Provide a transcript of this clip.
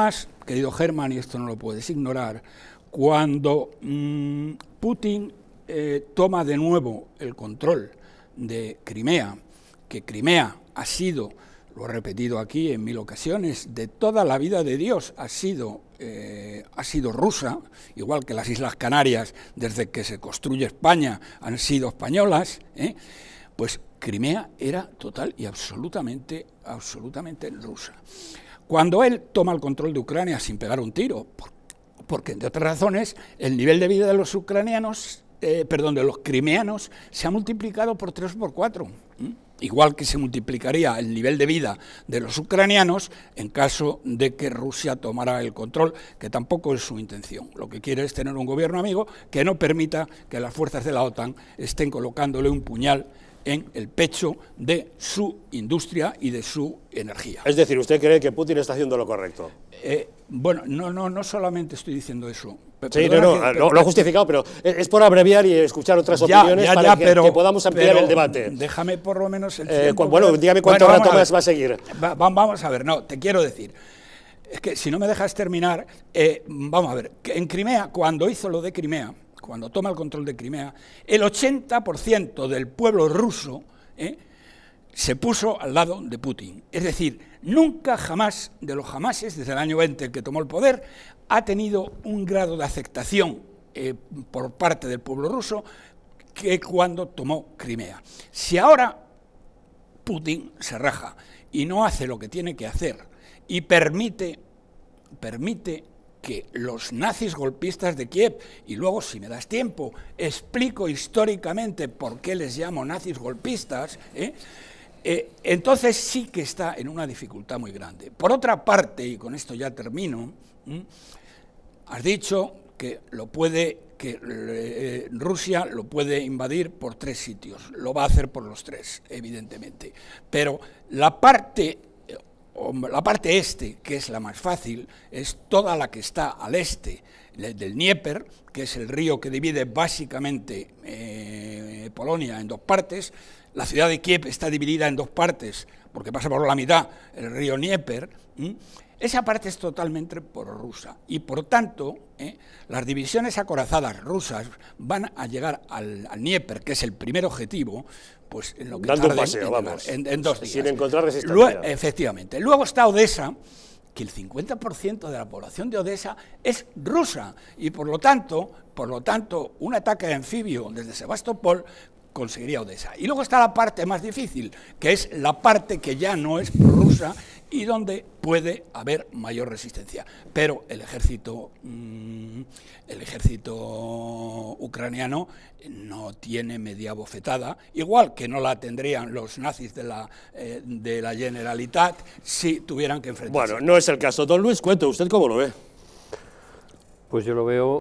Más, querido Germán, y esto no lo puedes ignorar, cuando mm, Putin eh, toma de nuevo el control de Crimea, que Crimea ha sido, lo he repetido aquí en mil ocasiones, de toda la vida de Dios ha sido, eh, ha sido rusa, igual que las Islas Canarias desde que se construye España han sido españolas, ¿eh? pues Crimea era total y absolutamente, absolutamente rusa. Cuando él toma el control de Ucrania sin pegar un tiro, porque entre otras razones el nivel de vida de los ucranianos, eh, perdón, de los crimeanos se ha multiplicado por tres o por cuatro. Igual que se multiplicaría el nivel de vida de los ucranianos en caso de que Rusia tomara el control, que tampoco es su intención. Lo que quiere es tener un gobierno amigo que no permita que las fuerzas de la OTAN estén colocándole un puñal en el pecho de su industria y de su energía. Es decir, ¿usted cree que Putin está haciendo lo correcto? Eh, bueno, no, no, no solamente estoy diciendo eso. Sí, ah, lo he justificado, pero es por abreviar y escuchar otras opiniones para que, podamos ampliar el debate. Déjame por lo menos el eh, bueno, dígame cuánto rato más va a seguir. vamos a ver, no, te quiero decir. Es que si no me dejas terminar, eh, vamos a ver, en Crimea, cuando hizo lo de Crimea, cuando toma el control de Crimea, el 80% del pueblo ruso ¿eh? se puso al lado de Putin. Es decir, nunca jamás, de los jamases, desde el año 20 que tomó el poder, ha tenido un grado de aceptación eh, por parte del pueblo ruso que cuando tomó Crimea. Si ahora Putin se raja y no hace lo que tiene que hacer y permite, permite que los nazis golpistas de Kiev, y luego si me das tiempo, explico históricamente por qué les llamo nazis golpistas, ¿eh? Eh, entonces sí que está en una dificultad muy grande. Por otra parte, y con esto ya termino, has dicho que lo puede que eh, Rusia lo puede invadir por tres sitios. Lo va a hacer por los tres, evidentemente. Pero la parte la parte este, que es la más fácil, es toda la que está al este, del Dnieper, que es el río que divide básicamente eh, Polonia en dos partes. La ciudad de Kiev está dividida en dos partes, porque pasa por la mitad el río Dnieper. Esa parte es totalmente prorrusa y por tanto ¿eh? las divisiones acorazadas rusas van a llegar al, Dnieper, que es el primer objetivo, pues en lo que Dando un paseo, en, vamos, Sin encontrar resistencia. efectivamente. Luego está Odessa, que el 50% de la población de Odessa es rusa y por lo tanto, por lo tanto, un ataque de anfibio desde Sebastopol conseguiría Odessa. Y luego está la parte más difícil, que es la parte que ya no es rusa y donde puede haber mayor resistencia. Pero el ejército, mm, el ejército ucraniano no tiene media bofetada, igual que no la tendrían los nazis de la, eh, de la Generalitat si tuvieran que enfrentarse. Bueno, no es el caso. Don Luis, cuente, ¿usted cómo lo ve? Pues yo lo veo